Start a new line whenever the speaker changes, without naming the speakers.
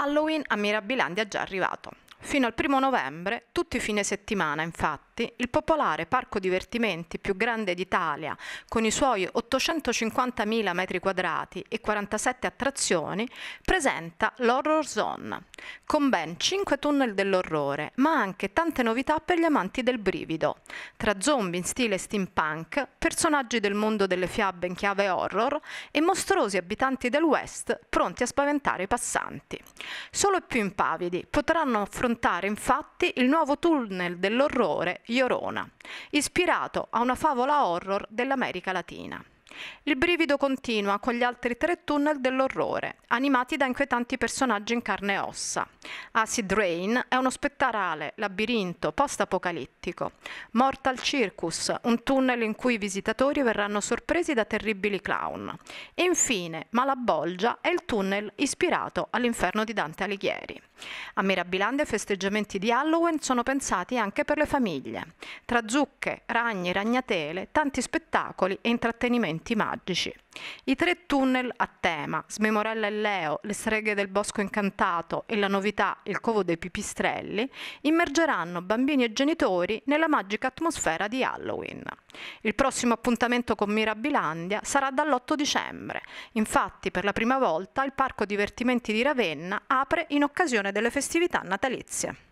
Halloween a Mirabilandia è già arrivato. Fino al primo novembre, tutti i fine settimana, infatti, Infatti, il popolare parco divertimenti più grande d'Italia, con i suoi 850.000 metri quadrati e 47 attrazioni, presenta l'Horror Zone, con ben 5 tunnel dell'orrore, ma anche tante novità per gli amanti del brivido, tra zombie in stile steampunk, personaggi del mondo delle fiabe in chiave horror e mostruosi abitanti del West pronti a spaventare i passanti. Solo i più impavidi potranno affrontare infatti il nuovo tunnel dell'orrore Llorona, ispirato a una favola horror dell'America Latina. Il brivido continua con gli altri tre tunnel dell'orrore, animati da inquietanti personaggi in carne e ossa. Acid Rain è uno spettrale labirinto post-apocalittico. Mortal Circus, un tunnel in cui i visitatori verranno sorpresi da terribili clown. E infine, Malabolgia è il tunnel ispirato all'inferno di Dante Alighieri. A Mirabilandia i festeggiamenti di Halloween sono pensati anche per le famiglie. Tra zucche, ragni, ragnatele, tanti spettacoli e intrattenimenti momenti magici. I tre tunnel a tema, Smemorella e Leo, le streghe del bosco incantato e la novità, il covo dei pipistrelli, immergeranno bambini e genitori nella magica atmosfera di Halloween. Il prossimo appuntamento con Mirabilandia sarà dall'8 dicembre. Infatti, per la prima volta, il Parco Divertimenti di Ravenna apre in occasione delle festività natalizie.